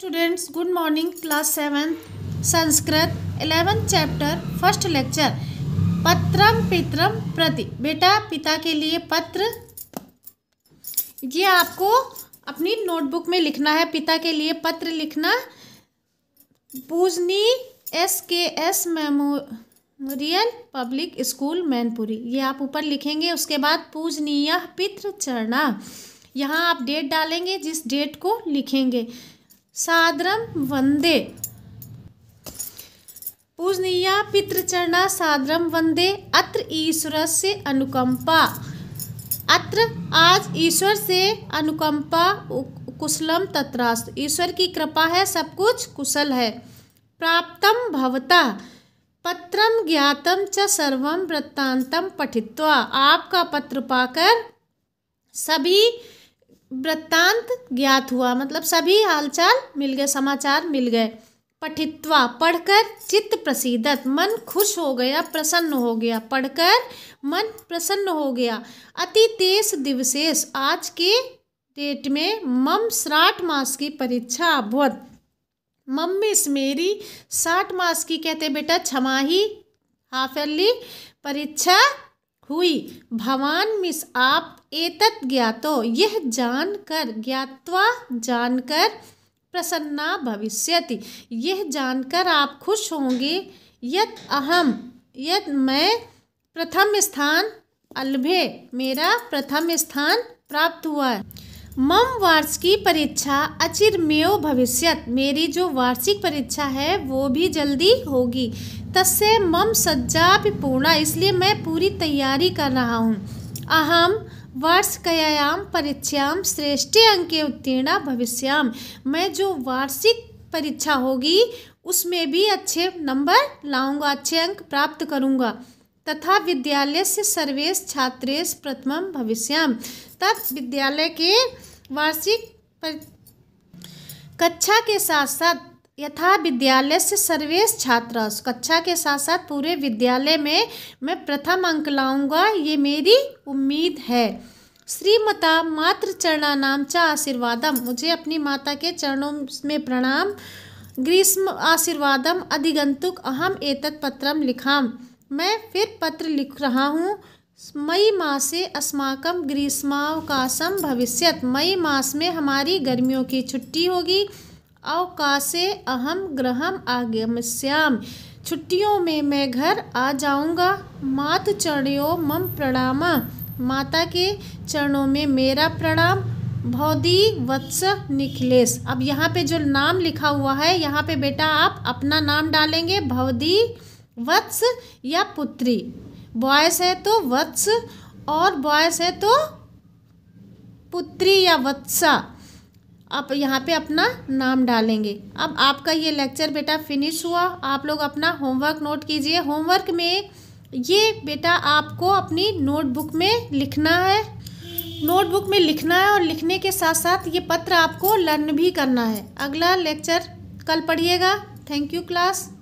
students good morning class seven Sanskrit eleventh chapter first lecture पत्रम पितरम प्रति बेटा पिता के लिए पत्र ये आपको अपनी नोटबुक में लिखना है पिता के लिए पत्र लिखना पूजनी S K S memorial public school Mainpuri ये आप ऊपर लिखेंगे उसके बाद पूजनीय पितृ चरणा यहाँ आप डेट डालेंगे जिस डेट को लिखेंगे साद्रम वंदे पूजनीया पितृचरणा साद्रम वंदे अत्र ईश्वर से अनुकंपा अत्र आज ईश्वर से अनुकंपा कुशलम तत्रास्त ईश्वर की कृपा है सब कुछ कुशल है प्राप्तम भवता पत्रम ज्ञातम च सर्वम वृत्तांतम पठित्वा आपका पत्र पाकर सभी वृत्तांत ज्ञात हुआ मतलब सभी हालचाल मिल गए समाचार मिल गए पठित्वा पढ़कर चित्त प्रसिद्धत मन खुश हो गया प्रसन्न हो गया पढ़कर मन प्रसन्न हो गया अति तेज दिवसेश आज के डेट में मम श्राठ मास की परीक्षा अभवत मिस मेरी साठ मास की कहते बेटा छमाही हाफ ईयरली परीक्षा हुई भवान मिस आप एतत ज्ञातो यह जानकर ज्ञातवा जानकर प्रसन्ना भविष्यति यह जानकर आप खुश होंगे यद अहम यद मैं प्रथम स्थान अलभे मेरा प्रथम स्थान प्राप्त हुआ है मम वार्षिकी परीक्षा परीक्षा मेो भविष्यत मेरी जो वार्षिक परीक्षा है वो भी जल्दी होगी तस्य मम सज्जा भी पूर्णा इसलिए मैं पूरी तैयारी कर रहा हूँ अहम वार्षिकयाम परीक्षाम श्रेष्ठ अंके उत्तीर्णा भविष्याम मैं जो वार्षिक परीक्षा होगी उसमें भी अच्छे नंबर लाऊंगा अच्छे अंक प्राप्त करूंगा तथा विद्यालय से सर्वेश छात्रेश प्रथम भविष्याम तब विद्यालय के वार्षिक कक्षा के साथ साथ यथा विद्यालय से सर्वेश छात्र कक्षा के साथ साथ पूरे विद्यालय में मैं प्रथम अंक लाऊंगा ये मेरी उम्मीद है श्रीमता मातृ नाम चा आशीर्वादम मुझे अपनी माता के चरणों में प्रणाम ग्रीष्म आशीर्वादम अधिगंतुक अहम एतत् पत्रम लिखाम मैं फिर पत्र लिख रहा हूँ मई मासे अस्माकम ग्रीष्मावकाशम भविष्य मई मास में हमारी गर्मियों की छुट्टी होगी अवकाशे अहम ग्रहम आगमश्याम छुट्टियों में मैं घर आ जाऊंगा मात चरणों मम प्रणाम माता के चरणों में मेरा प्रणाम भौदी वत्स निखिलेश अब यहाँ पे जो नाम लिखा हुआ है यहाँ पे बेटा आप अपना नाम डालेंगे भौदी वत्स या पुत्री बॉयस है तो वत्स और बॉयस है तो पुत्री या वत्सा आप यहाँ पे अपना नाम डालेंगे अब आपका ये लेक्चर बेटा फिनिश हुआ आप लोग अपना होमवर्क नोट कीजिए होमवर्क में ये बेटा आपको अपनी नोटबुक में लिखना है नोटबुक में लिखना है और लिखने के साथ साथ ये पत्र आपको लर्न भी करना है अगला लेक्चर कल पढ़िएगा थैंक यू क्लास